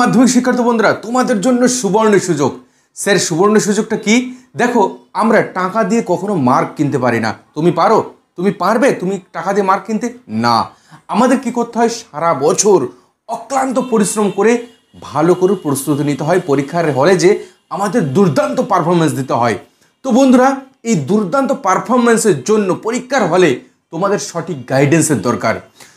মাধ্যমিক শিক্ষার্থী বন্ধুরা তোমাদের জন্য সুবর্ণ সুযোগ স্যার সুবর্ণ সুযোগটা কি দেখো আমরা টাকা দিয়ে কখনো মার্ক কিনতে পারি না তুমি পারো তুমি পারবে তুমি টাকা দিয়ে মার্ক কিনতে না আমাদের কি করতে হয় সারা বছর অক্লান্ত পরিশ্রম করে ভালো করে প্রস্তুতি নিতে হয় পরীক্ষার হলে যে আমাদের দুর্দান্ত পারফরমেন্স দিতে হয় তো বন্ধুরা এই দুর্দান্ত পারফরমেন্সের জন্য পরীক্ষার হলে তোমাদের সঠিক গাইডেন্সের দরকার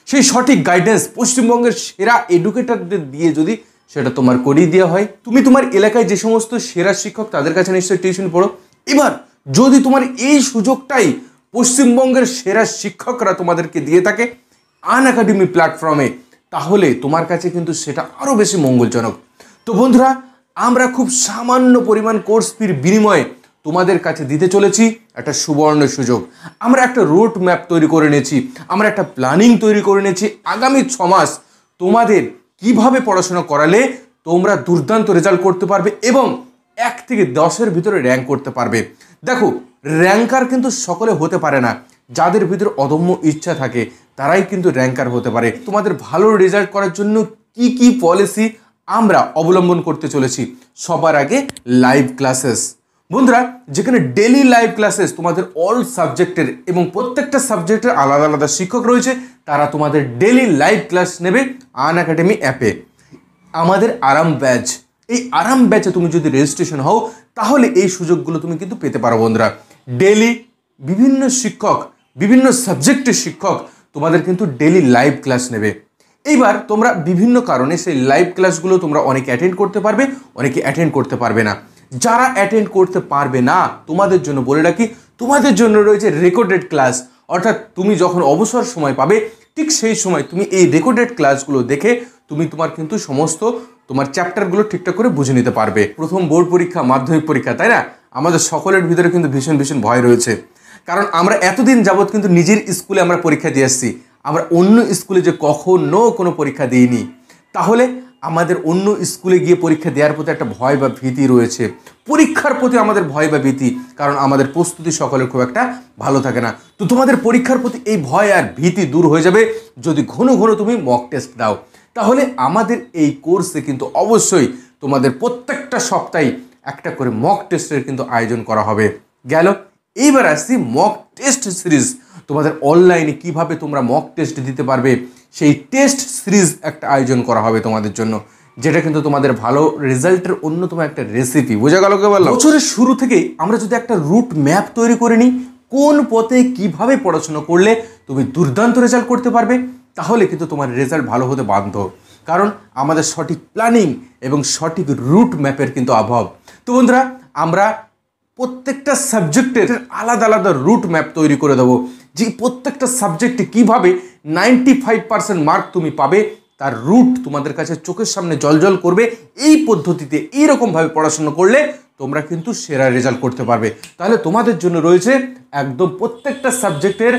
সেই সঠিক গাইডেন্স পশ্চিমবঙ্গের সেরা এডুকেটারদের দিয়ে যদি সেটা তোমার করিয়ে দেওয়া হয় তুমি তোমার এলাকায় যে সমস্ত সেরা শিক্ষক তাদের কাছে নিশ্চয়ই টিউশন পড়ো এবার যদি তোমার এই সুযোগটাই পশ্চিমবঙ্গের সেরা শিক্ষকরা তোমাদেরকে দিয়ে থাকে আন একাডেমি প্ল্যাটফর্মে তাহলে তোমার কাছে কিন্তু সেটা আরও বেশি মঙ্গলজনক তো বন্ধুরা আমরা খুব সামান্য পরিমাণ কোর্স ফির বিনিময়ে তোমাদের কাছে দিতে চলেছি একটা সুবর্ণ সুযোগ আমরা একটা রোড ম্যাপ তৈরি করে নিয়েছি আমরা একটা প্ল্যানিং তৈরি করে নিয়েছি আগামী ছমাস তোমাদের কিভাবে পড়াশোনা করালে তোমরা দুর্দান্ত রেজাল্ট করতে পারবে এবং এক থেকে দশের ভিতরে র্যাঙ্ক করতে পারবে দেখো র্যাঙ্কার কিন্তু সকলে হতে পারে না যাদের ভিতরে অদম্য ইচ্ছা থাকে তারাই কিন্তু র্যাঙ্কার হতে পারে তোমাদের ভালো রেজাল্ট করার জন্য কি কি পলিসি আমরা অবলম্বন করতে চলেছি সবার আগে লাইভ ক্লাসেস বন্ধুরা যেখানে ডেলি লাইভ ক্লাসেস তোমাদের অল সাবজেক্টের এবং প্রত্যেকটা সাবজেক্টের আলাদা আলাদা শিক্ষক রয়েছে তারা তোমাদের ডেলি লাইভ ক্লাস নেবে আন একাডেমি অ্যাপে আমাদের আরাম ব্যাচ এই আরাম ব্যাচে তুমি যদি রেজিস্ট্রেশন হও তাহলে এই সুযোগগুলো তুমি কিন্তু পেতে পারো বন্ধুরা ডেলি বিভিন্ন শিক্ষক বিভিন্ন সাবজেক্টের শিক্ষক তোমাদের কিন্তু ডেলি লাইভ ক্লাস নেবে এইবার তোমরা বিভিন্ন কারণে সেই লাইভ ক্লাসগুলো তোমরা অনেকে অ্যাটেন্ড করতে পারবে অনেকে অ্যাটেন্ড করতে পারবে না যারা অ্যাটেন্ড করতে পারবে না তোমাদের জন্য বলে রাখি তোমাদের জন্য রয়েছে রেকর্ডেড ক্লাস অর্থাৎ তুমি যখন অবসর সময় পাবে ঠিক সেই সময় তুমি এই রেকর্ডেড ক্লাসগুলো দেখে তুমি তোমার কিন্তু সমস্ত তোমার চ্যাপ্টারগুলো ঠিকঠাক করে বুঝে নিতে পারবে প্রথম বোর্ড পরীক্ষা মাধ্যমিক পরীক্ষা তাই না আমাদের সকলের ভিতরে কিন্তু ভীষণ ভীষণ ভয় রয়েছে কারণ আমরা এতদিন যাবৎ কিন্তু নিজের স্কুলে আমরা পরীক্ষা দিয়ে আসছি আমরা অন্য স্কুলে যে কখনো কোনো পরীক্ষা দিইনি তাহলে আমাদের অন্য স্কুলে গিয়ে পরীক্ষা দেওয়ার প্রতি একটা ভয় বা ভীতি রয়েছে পরীক্ষার প্রতি আমাদের ভয় বা ভীতি কারণ আমাদের প্রস্তুতি সকলের খুব একটা ভালো থাকে না তো তোমাদের পরীক্ষার প্রতি এই ভয় আর ভীতি দূর হয়ে যাবে যদি ঘন ঘন তুমি মক টেস্ট দাও তাহলে আমাদের এই কোর্সে কিন্তু অবশ্যই তোমাদের প্রত্যেকটা সপ্তাহে একটা করে মক টেস্টের কিন্তু আয়োজন করা হবে গেল এইবার আসছি মক টেস্ট সিরিজ তোমাদের অনলাইনে কিভাবে তোমরা মক টেস্ট দিতে পারবে সেই টেস্ট সিরিজ একটা আয়োজন করা হবে তোমাদের জন্য যেটা কিন্তু তোমাদের ভালো রেজাল্টের অন্যতম একটা রেসিপি বোঝা গেল কেবল বছরের শুরু থেকেই আমরা যদি একটা রুট ম্যাপ তৈরি করে নিই কোন পথে কিভাবে পড়াশোনা করলে তুমি দুর্দান্ত রেজাল্ট করতে পারবে তাহলে কিন্তু তোমার রেজাল্ট ভালো হতে বাধ্য কারণ আমাদের সঠিক প্ল্যানিং এবং সঠিক রুট ম্যাপের কিন্তু অভাব তো বন্ধুরা আমরা প্রত্যেকটা সাবজেক্টের আলাদা আলাদা রুট ম্যাপ তৈরি করে দেবো যে প্রত্যেকটা সাবজেক্টে কিভাবে নাইনটি ফাইভ পার্সেন্ট মার্ক তুমি পাবে তার রুট তোমাদের কাছে চোখের সামনে জলজল করবে এই পদ্ধতিতে এইরকমভাবে পড়াশোনা করলে তোমরা কিন্তু সেরা রেজাল্ট করতে পারবে তাহলে তোমাদের জন্য রয়েছে একদম প্রত্যেকটা সাবজেক্টের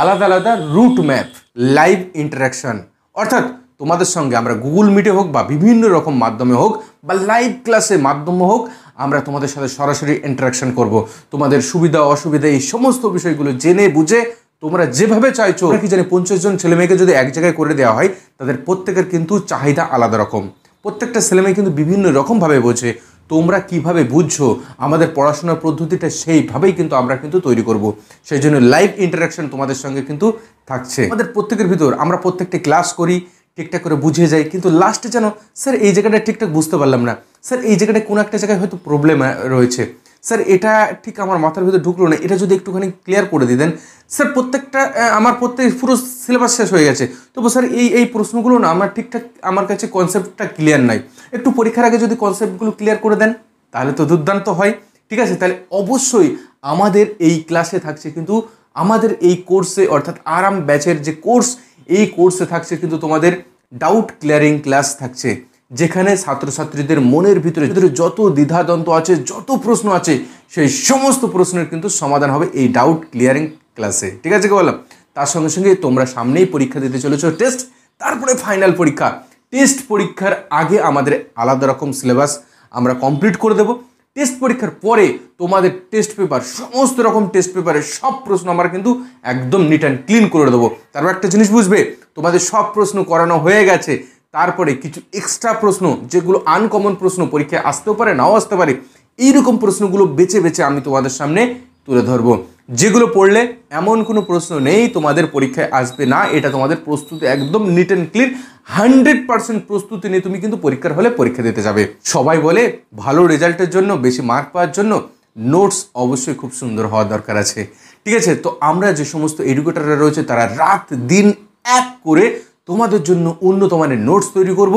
আলাদা আলাদা রুট ম্যাপ লাইভ ইন্টারাকশান অর্থাৎ তোমাদের সঙ্গে আমরা গুগল মিটে হোক বা বিভিন্ন রকম মাধ্যমে হোক বা লাইভ ক্লাসে মাধ্যমে হোক আমরা তোমাদের সাথে সরাসরি ইন্টারাকশন করব তোমাদের সুবিধা অসুবিধা এই সমস্ত বিষয়গুলো জেনে বুঝে তোমরা যেভাবে চাইছো কি জানি পঞ্চাশ জন ছেলেমেয়েকে যদি এক জায়গায় করে দেওয়া হয় তাদের প্রত্যেকের কিন্তু চাহিদা আলাদা রকম প্রত্যেকটা ছেলেমেয়ে কিন্তু বিভিন্ন রকমভাবে বোঝে তোমরা কিভাবে বুঝছো আমাদের পড়াশোনার পদ্ধতিটা সেইভাবেই কিন্তু আমরা কিন্তু তৈরি করব সেই জন্য লাইভ ইন্টারাকশন তোমাদের সঙ্গে কিন্তু থাকছে আমাদের প্রত্যেকের ভিতর আমরা প্রত্যেকটি ক্লাস করি ঠিকঠাক করে বুঝে যাই কিন্তু লাস্টে যেন স্যার এই জায়গাটা ঠিকঠাক বুঝতে পারলাম না স্যার এই জায়গাটায় কোনো একটা জায়গায় হয়তো প্রবলেম রয়েছে স্যার এটা ঠিক আমার মাথার ভিতরে ঢুকলো না এটা যদি একটুখানি ক্লিয়ার করে দিতেন স্যার প্রত্যেকটা আমার প্রত্যেক পুরো সিলেবাস শেষ হয়ে গেছে তবু স্যার এই এই প্রশ্নগুলো না আমার ঠিকঠাক আমার কাছে কনসেপ্টটা ক্লিয়ার নাই একটু পরীক্ষার আগে যদি কনসেপ্টগুলো ক্লিয়ার করে দেন তাহলে তো দুর্দান্ত হয় ঠিক আছে তাহলে অবশ্যই আমাদের এই ক্লাসে থাকছে কিন্তু আমাদের এই কোর্সে অর্থাৎ আরাম ব্যাচের যে কোর্স এই কোর্সে থাকছে কিন্তু তোমাদের ডাউট ক্লিয়ারিং ক্লাস থাকছে যেখানে ছাত্রছাত্রীদের মনের ভিতরে ভিতরে যত দ্বিধাদ্বন্দ্ব আছে যত প্রশ্ন আছে সেই সমস্ত প্রশ্নের কিন্তু সমাধান হবে এই ডাউট ক্লিয়ারিং ক্লাসে ঠিক আছে কে বললাম তার সঙ্গে সঙ্গে তোমরা সামনেই পরীক্ষা দিতে চলেছ টেস্ট তারপরে ফাইনাল পরীক্ষা টেস্ট পরীক্ষার আগে আমাদের আলাদা রকম সিলেবাস আমরা কমপ্লিট করে দেবো টেস্ট পরীক্ষার পরে তোমাদের টেস্ট পেপার সমস্ত রকম টেস্ট পেপারের সব প্রশ্ন আমরা কিন্তু একদম নিট অ্যান্ড ক্লিন করে দেবো তারপর একটা জিনিস বুঝবে তোমাদের সব প্রশ্ন করানো হয়ে গেছে তারপরে কিছু এক্সট্রা প্রশ্ন যেগুলো আনকমন প্রশ্ন পরীক্ষায় আসতেও পারে নাও আসতে পারে এইরকম প্রশ্নগুলো বেছে বেছে আমি তোমাদের সামনে তুলে ধরবো যেগুলো পড়লে এমন কোনো প্রশ্ন নেই তোমাদের পরীক্ষায় আসবে না এটা তোমাদের প্রস্তুতি একদম neat and clean hundred percent প্রস্তুতি নিয়ে তুমি কিন্তু পরীক্ষার হলে পরীক্ষা দিতে যাবে সবাই বলে ভালো রেজাল্টের জন্য বেশি মার্ক পাওয়ার জন্য নোটস অবশ্যই খুব সুন্দর হওয়া দরকার আছে ঠিক আছে তো আমরা যে সমস্ত এডুকেটাররা রয়েছে তারা রাত দিন এক করে তোমাদের জন্য উন্নত মানের নোটস তৈরি করব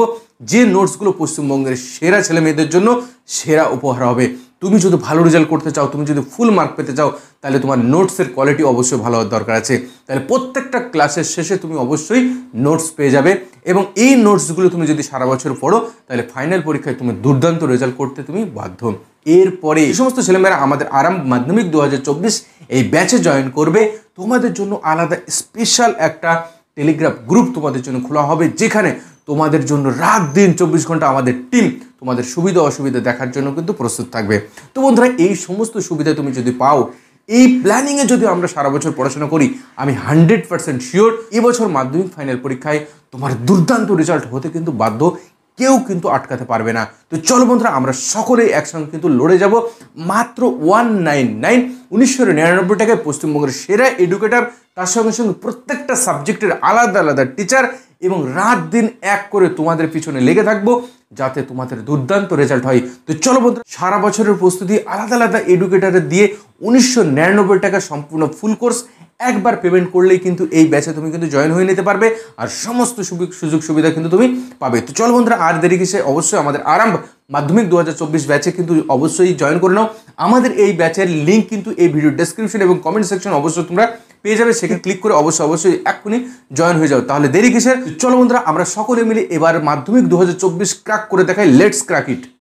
যে নোটসগুলো পশ্চিমবঙ্গের সেরা ছেলেমেয়েদের জন্য সেরা উপহার হবে তুমি যদি ভালো রেজাল্ট করতে চাও তুমি যদি ফুল মার্ক পেতে চাও তাহলে তোমার নোটসের কোয়ালিটি অবশ্যই ভালো হওয়ার দরকার আছে তাহলে প্রত্যেকটা ক্লাসের শেষে তুমি অবশ্যই নোটস পেয়ে যাবে এবং এই নোটসগুলো তুমি যদি সারা বছর পড়ো তাহলে ফাইনাল পরীক্ষায় তুমি দুর্দান্ত রেজাল্ট করতে তুমি বাধ্য এরপরে এই সমস্ত ছেলেমেয়েরা আমাদের আরাম মাধ্যমিক দু এই ব্যাচে জয়েন করবে তোমাদের জন্য আলাদা স্পেশাল একটা টেলিগ্রাফ গ্রুপ তোমাদের জন্য খোলা হবে যেখানে তোমাদের জন্য রাত দিন চব্বিশ ঘন্টা আমাদের টিম তোমাদের সুবিধা অসুবিধা দেখার জন্য কিন্তু প্রস্তুত থাকবে তো বন্ধুরা এই সমস্ত সুবিধা তুমি যদি পাও এই প্ল্যানিংয়ে যদি আমরা সারা বছর পড়াশোনা করি আমি হান্ড্রেড পার্সেন্ট শিওর এবছর মাধ্যমিক ফাইনাল পরীক্ষায় তোমার দুর্দান্ত রেজাল্ট হতে কিন্তু বাধ্য কেউ কিন্তু আটকাতে পারবে না তো চলো বন্ধুরা আমরা সকলেই একসঙ্গে কিন্তু লড়ে যাব মাত্র ওয়ান নাইন নাইন উনিশশো নিরানব্বই টাকায় পশ্চিমবঙ্গের সেরা এডুকেটার তার সঙ্গে সঙ্গে প্রত্যেকটা সাবজেক্টের আলাদা আলাদা টিচার এবং রাত দিন এক করে তোমাদের পিছনে লেগে থাকবো যাতে তোমাদের দুর্দান্ত রেজাল্ট হয় তো চলো বন্ধু সারা বছরের প্রস্তুতি আলাদা আলাদা এডুকেটারে দিয়ে উনিশশো নিরানব্বই টাকা সম্পূর্ণ ফুল কোর্স একবার পেমেন্ট করলেই কিন্তু এই ব্যাচে তুমি কিন্তু জয়েন হয়ে নিতে পারবে আর সমস্ত সুযোগ সুবিধা কিন্তু তুমি পাবে তো চলো বন্ধুরা আর দেরি কিসে অবশ্যই আমাদের আরম্ভ মাধ্যমিক দু ব্যাচে কিন্তু অবশ্যই জয়েন করে নাও আমাদের এই ব্যাচের লিঙ্ক কিন্তু এই ভিডিও ডেসক্রিপশন এবং কমেন্ট সেকশন অবশ্যই তোমরা পেয়ে যাবে সেখানে ক্লিক করে অবশ্যই অবশ্যই এক্ষুনি জয়েন হয়ে যাও তাহলে দেরি কিসে চলো বন্ধুরা আমরা সকলে মিলে এবার মাধ্যমিক দু ক্র্যাক করে দেখাই লেটস ক্র্যাক ইট